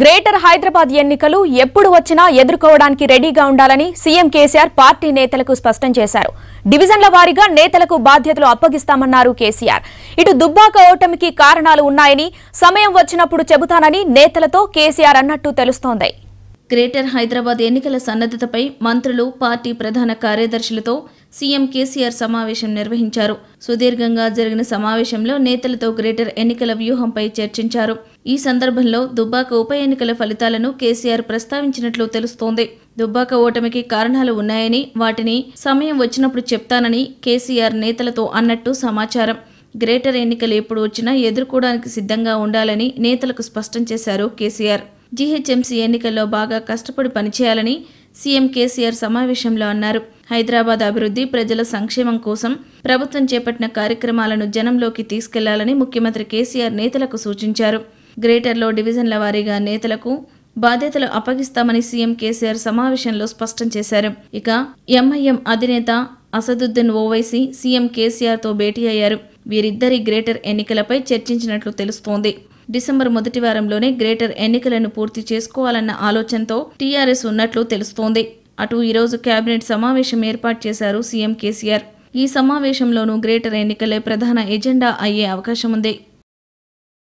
greater Hyderabad ఎన్నికలు ఎప్పుడు వచ్చినా ఎదుర్కోవడానికి రెడీగా ఉండాలని సీఎం కేసీఆర్ పార్టీ నేతలకు స్పష్టం చేశారు డివిజన్ల వారీగా నేతలకు బాధ్యతలు అప్పగిస్తామన్నారు కేసీఆర్ ఇటు దుబ్బాక ఓటమికి కారణాలు ఉన్నాయని సమయం వచ్చినప్పుడు చెబుతానని నేతలతో కేసీఆర్ అన్నట్టు తెలుస్తోంది గ్రేటర్ హైదరాబాద్ ఎన్నికల సన్నద్ధతపై మంత్రులు పార్టీ ప్రధాన కార్యదర్శులతో సీఎం కేసీఆర్ సమావేశం నిర్వహించారు సుదీర్ఘంగా జరిగిన సమావేశంలో నేతలతో గ్రేటర్ ఎన్నికల వ్యూహంపై చర్చించారు ఈ సందర్భంలో దుబ్బాక ఉప ఎన్నికల ఫలితాలను కేసీఆర్ ప్రస్తావించినట్లు తెలుస్తోంది దుబ్బాక ఓటమికి కారణాలు ఉన్నాయని వాటిని సమయం వచ్చినప్పుడు చెప్తానని కేసీఆర్ నేతలతో అన్నట్టు సమాచారం గ్రేటర్ ఎన్నికలు ఎప్పుడు వచ్చినా ఎదుర్కోవడానికి సిద్ధంగా ఉండాలని నేతలకు స్పష్టం చేశారు కేసీఆర్ జీహెచ్ఎంసీ ఎన్నికల్లో బాగా కష్టపడి పనిచేయాలని సీఎం కేసీఆర్ సమావేశంలో అన్నారు హైదరాబాద్ అభివృద్ధి ప్రజల సంక్షేమం కోసం ప్రభుత్వం చేపట్టిన కార్యక్రమాలను జనంలోకి తీసుకెళ్లాలని ముఖ్యమంత్రి కేసీఆర్ నేతలకు సూచించారు గ్రేటర్లో డివిజన్ల వారీగా నేతలకు బాధ్యతలు అప్పగిస్తామని సీఎం కేసీఆర్ సమావేశంలో స్పష్టం చేశారు ఇక ఎంఐఎం అధినేత అసదుద్దీన్ ఓవైసీ సీఎం కేసీఆర్తో భేటీ అయ్యారు వీరిద్దరి గ్రేటర్ ఎన్నికలపై చర్చించినట్లు తెలుస్తోంది డిసెంబర్ మొదటి వారంలోనే గ్రేటర్ ఎన్నికలను పూర్తి చేసుకోవాలన్న ఆలోచనతో టీఆర్ఎస్ ఉన్నట్లు తెలుస్తోంది అటు ఈరోజు కేబినెట్ సమావేశం ఏర్పాటు చేశారు సీఎం కేసీఆర్ ఈ సమావేశంలోనూ గ్రేటర్ ఎన్నికలే ప్రధాన ఎజెండా అయ్యే అవకాశం ఉంది